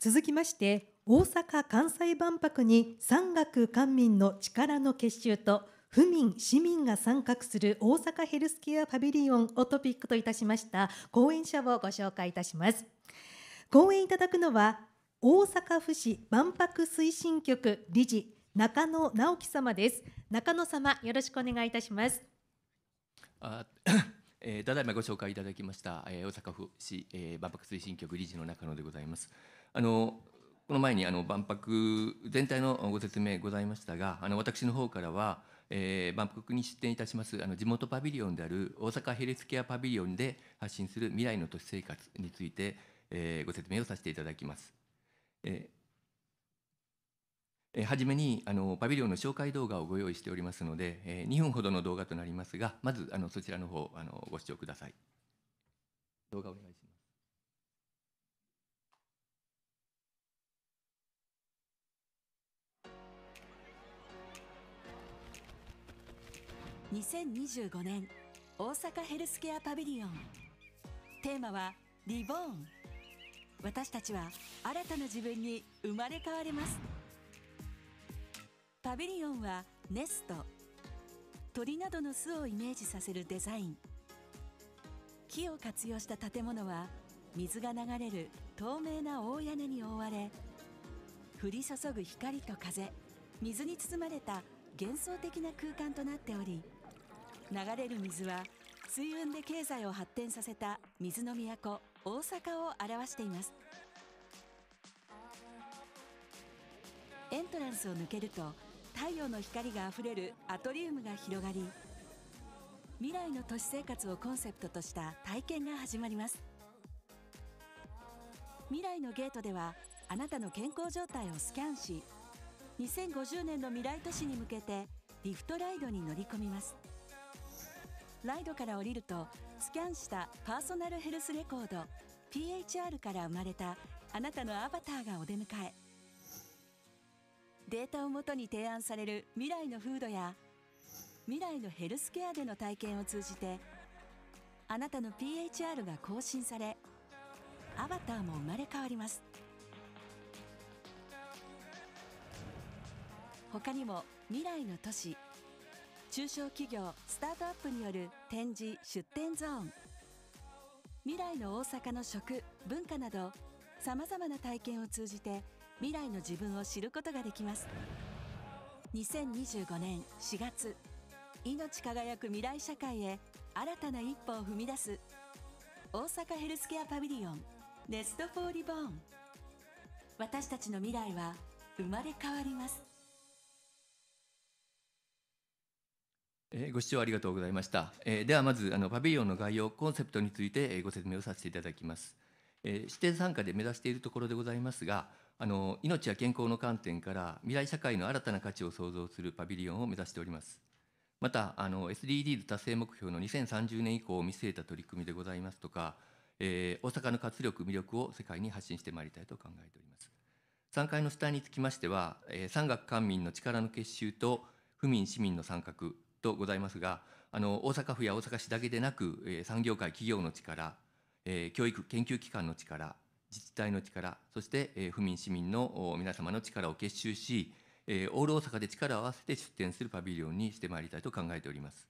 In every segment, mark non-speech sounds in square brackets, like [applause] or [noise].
続きまして大阪・関西万博に山岳官民の力の結集と府民・市民が参画する大阪ヘルスケアパビリオンをトピックといたしました講演者をご紹介いたします講演いただくのは大阪府市万博推進局理事中野直樹様です中野様よろしくお願いいたしますあ [coughs] えー、ただいまご紹介いただきました、えー、大阪府市、えー、万博推進局理事の中野でございますあのこの前にあの万博全体のご説明ございましたが、あの私の方からは、えー、万博に出展いたしますあの地元パビリオンである大阪ヘルスケアパビリオンで発信する未来の都市生活について、えー、ご説明をさせていただきます。えー、はじめにあのパビリオンの紹介動画をご用意しておりますので、えー、2分ほどの動画となりますが、まずあのそちらの方あのご視聴ください。動画お願いします。2025年大阪ヘルスケアパビリオンテーマはリボーン私たちは新たな自分に生まれ変われますパビリオンはネスト鳥などの巣をイメージさせるデザイン木を活用した建物は水が流れる透明な大屋根に覆われ降り注ぐ光と風水に包まれた幻想的な空間となっており流れる水は水運で経済を発展させた水の都大阪を表していますエントランスを抜けると太陽の光があふれるアトリウムが広がり未来の都市生活をコンセプトとした体験が始まります未来のゲートではあなたの健康状態をスキャンし2050年の未来都市に向けてリフトライドに乗り込みますライドから降りるとスキャンしたパーソナルヘルスレコード PHR から生まれたあなたのアバターがお出迎えデータをもとに提案される未来の風土や未来のヘルスケアでの体験を通じてあなたの PHR が更新されアバターも生まれ変わります他にも未来の都市中小企業スタートアップによる展示・出展ゾーン未来の大阪の食文化などさまざまな体験を通じて未来の自分を知ることができます2025年4月命輝く未来社会へ新たな一歩を踏み出す大阪ヘルスケアパビリオンネストフォーリボーン私たちの未来は生まれ変わりますご視聴ありがとうございました。ではまずあのパビリオンの概要、コンセプトについてご説明をさせていただきます。指定参加で目指しているところでございますが、あの命や健康の観点から未来社会の新たな価値を創造するパビリオンを目指しております。またあの SDGs 達成目標の2030年以降を見据えた取り組みでございますとか、えー、大阪の活力魅力を世界に発信してまいりたいと考えております3階の主体につきましては、えー、産学官民の力の結集と府民市民の参画とございますが、あの大阪府や大阪市だけでなく、え産業界、企業の力、え教育、研究機関の力、自治体の力、そして、え府民、市民の皆様の力を結集し、えオール大阪で力を合わせて出展するパビリオンにしてまいりたいと考えております。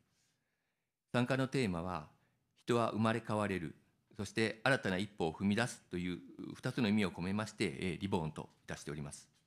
参加のテーマは、人は生まれ変われる、そして新たな一歩を踏み出すという2つの意味を込めまして、えリボーンといたしております。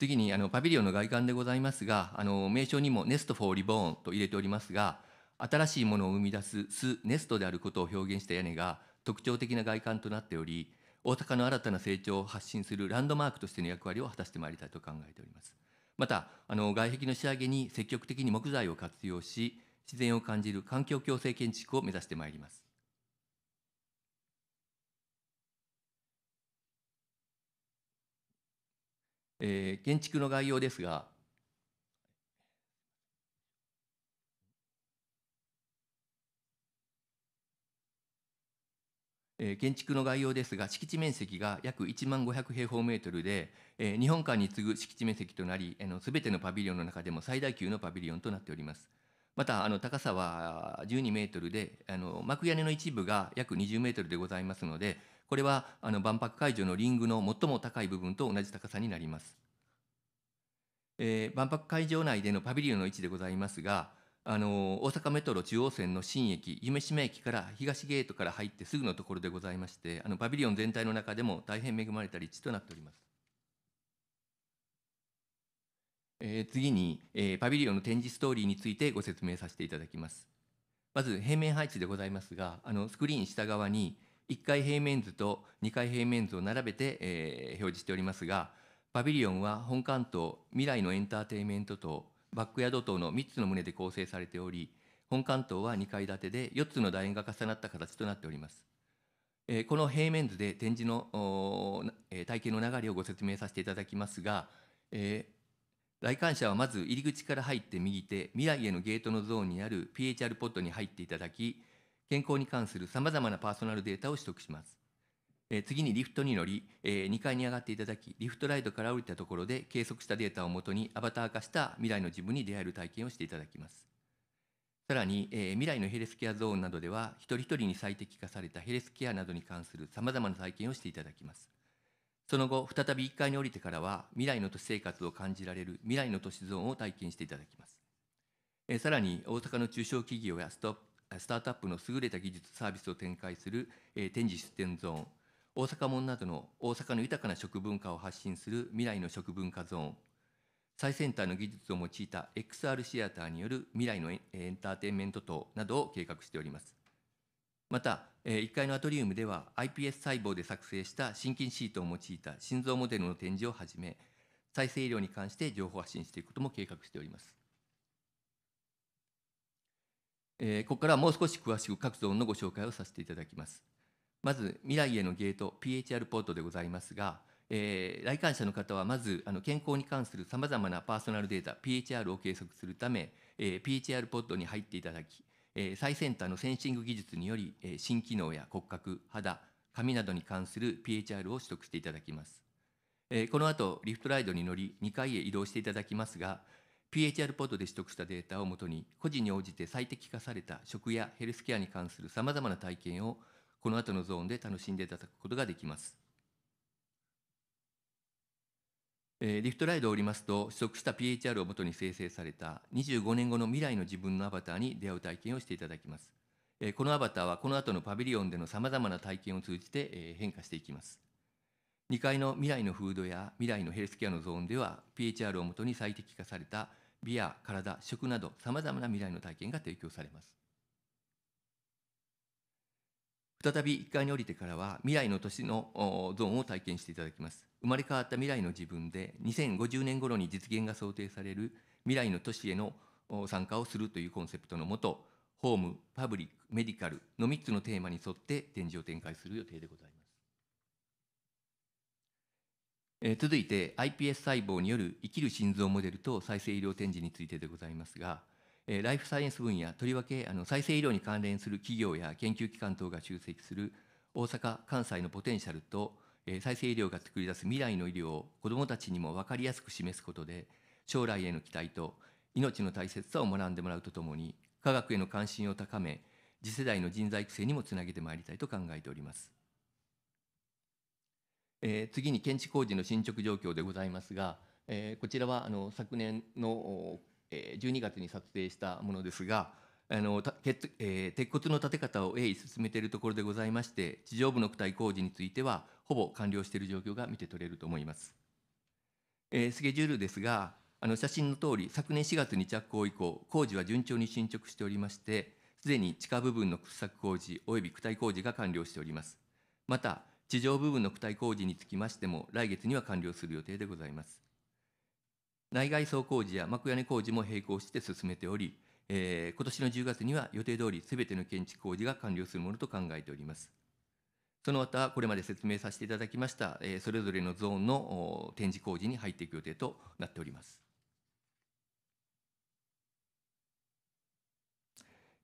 次にあのパビリオンの外観でございますが、あの名称にもネスト・フォー・リボーン」と入れておりますが、新しいものを生み出す巣、ネストであることを表現した屋根が特徴的な外観となっており、大阪の新たな成長を発信するランドマークとしての役割を果たしてまいりたいと考えております。また、あの外壁の仕上げに積極的に木材を活用し、自然を感じる環境共生建築を目指してまいります。えー、建築の概要ですが、えー、建築の概要ですが敷地面積が約1万500平方メートルで、えー、日本館に次ぐ敷地面積となりすべてのパビリオンの中でも最大級のパビリオンとなっておりますまたあの高さは12メートルであの幕屋根の一部が約20メートルでございますのでこれはあの万博会場のリングの最も高い部分と同じ高さになります、えー、万博会場内でのパビリオンの位置でございますがあの大阪メトロ中央線の新駅夢島駅から東ゲートから入ってすぐのところでございましてあのパビリオン全体の中でも大変恵まれた立地となっておりますえー、次に、えー、パビリオンの展示ストーリーについてご説明させていただきます。まず平面配置でございますが、あのスクリーン下側に1階平面図と2階平面図を並べて、えー、表示しておりますが、パビリオンは本館と未来のエンターテインメント棟バックヤード等の3つの棟で構成されており、本館棟は2階建てで4つの楕円が重なった形となっております。この平面図で展示の、体系の流れをご説明させていただきますが、えー、来館者はまず入り口から入って右手、未来へのゲートのゾーンにある PHR ポッドに入っていただき、健康に関するさまざまなパーソナルデータを取得します。え次にリフトに乗り、え2階に上がっていただき、リフトライドから降りたところで計測したデータをもとにアバター化した未来の自分に出会える体験をしていただきます。さらに、え未来のヘルスケアゾーンなどでは、一人一人に最適化されたヘルスケアなどに関するさまざまな体験をしていただきます。その後、再び1階に降りてからは、未来の都市生活を感じられる未来の都市ゾーンを体験していただきます。えさらに、大阪の中小企業やストスタートアップの優れた技術、サービスを展開する、え展示出展ゾーン、大阪門などの大阪の豊かな食文化を発信する未来の食文化ゾーン、最先端の技術を用いた XR シアターによる未来のエンターテインメント等などを計画しております。また、1階のアトリウムでは iPS 細胞で作成した心筋シートを用いた心臓モデルの展示をはじめ、再生医療に関して情報発信していくことも計画しております。えー、ここからもう少し詳しく各ゾーンのご紹介をさせていただきます。まず、未来へのゲート、PHR ポートでございますが、えー、来館者の方はまずあの健康に関するさまざまなパーソナルデータ、PHR を計測するため、えー、PHR ポットに入っていただき、え最先端のセンシング技術により、えー、機能や骨格、肌、髪などに関する PHR を取得していただきます。えこの後、リフトライドに乗り、2階へ移動していただきますが、PHR ポートで取得したデータをもとに、個人に応じて最適化された食やヘルスケアに関するさまざまな体験を、この後のゾーンで楽しんでいただくことができます。リフトライドを売りますと、取得した PHR をもとに生成された25年後の未来の自分のアバターに出会う体験をしていただきます。このアバターはこの後のパビリオンでの様々な体験を通じて、変化していきます。2階の未来のフードや未来のヘルスケアのゾーンでは、PHR をもとに最適化された美や体、食など様々な未来の体験が提供されます。再び1階に降りてからは未来の都市のゾーンを体験していただきます生まれ変わった未来の自分で2050年頃に実現が想定される未来の都市への参加をするというコンセプトのもとホームパブリックメディカルの3つのテーマに沿って展示を展開する予定でございますえ続いて iPS 細胞による生きる心臓モデルと再生医療展示についてでございますがライフサイエンス分野、とりわけあの再生医療に関連する企業や研究機関等が集積する大阪・関西のポテンシャルと、再生医療が作り出す未来の医療を子どもたちにも分かりやすく示すことで、将来への期待と命の大切さを学んでもらうとともに、科学への関心を高め、次世代の人材育成にもつなげてまいりたいと考えております。えー、次に建築工事の進捗状況でございますが、えー、こちらはあの昨年のえ12月に撮影したものですが、あの鉄えー、鉄骨の建て方を鋭意進めているところでございまして、地上部の躯体工事については、ほぼ完了している状況が見て取れると思います。えー、スケジュールですが、あの写真の通り、昨年4月に着工以降、工事は順調に進捗しておりまして、すでに地下部分の掘削工事及び躯体工事が完了しております。また、地上部分の躯体工事につきましても、来月には完了する予定でございます。内外装工事や幕屋根工事も並行して進めており、えー、今年の10月には予定通りすべての建築工事が完了するものと考えております。その他、これまで説明させていただきました、えー、それぞれのゾーンの展示工事に入っていく予定となっております。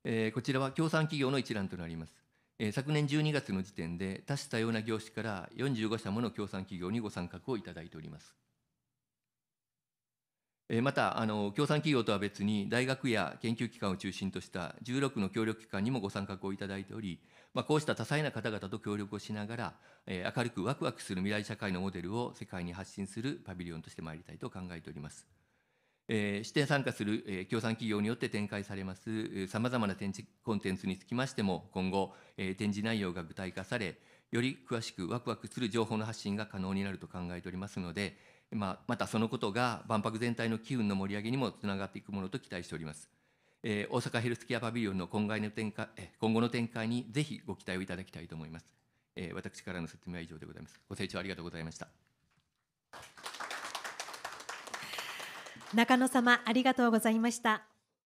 えー、こちらは協賛企業の一覧となります。昨年12月の時点で多種多様な業種から45社もの協賛企業にご参画をいただいております。またあの、協賛企業とは別に、大学や研究機関を中心とした16の協力機関にもご参画をいただいており、まあ、こうした多彩な方々と協力をしながら、えー、明るくわくわくする未来社会のモデルを世界に発信するパビリオンとしてまいりたいと考えております。えー、指定参加する、えー、協賛企業によって展開されますさまざまな展示コンテンツにつきましても、今後、えー、展示内容が具体化され、より詳しくわくわくする情報の発信が可能になると考えておりますので、まあ、またそのことが万博全体の機運の盛り上げにもつながっていくものと期待しております。えー、大阪ヘルスケアパビリオンの今回の展開今後の展開にぜひご期待をいただきたいと思います。えー、私からの説明は以上でございます。ご清聴ありがとうございました。中野様ありがとうございました。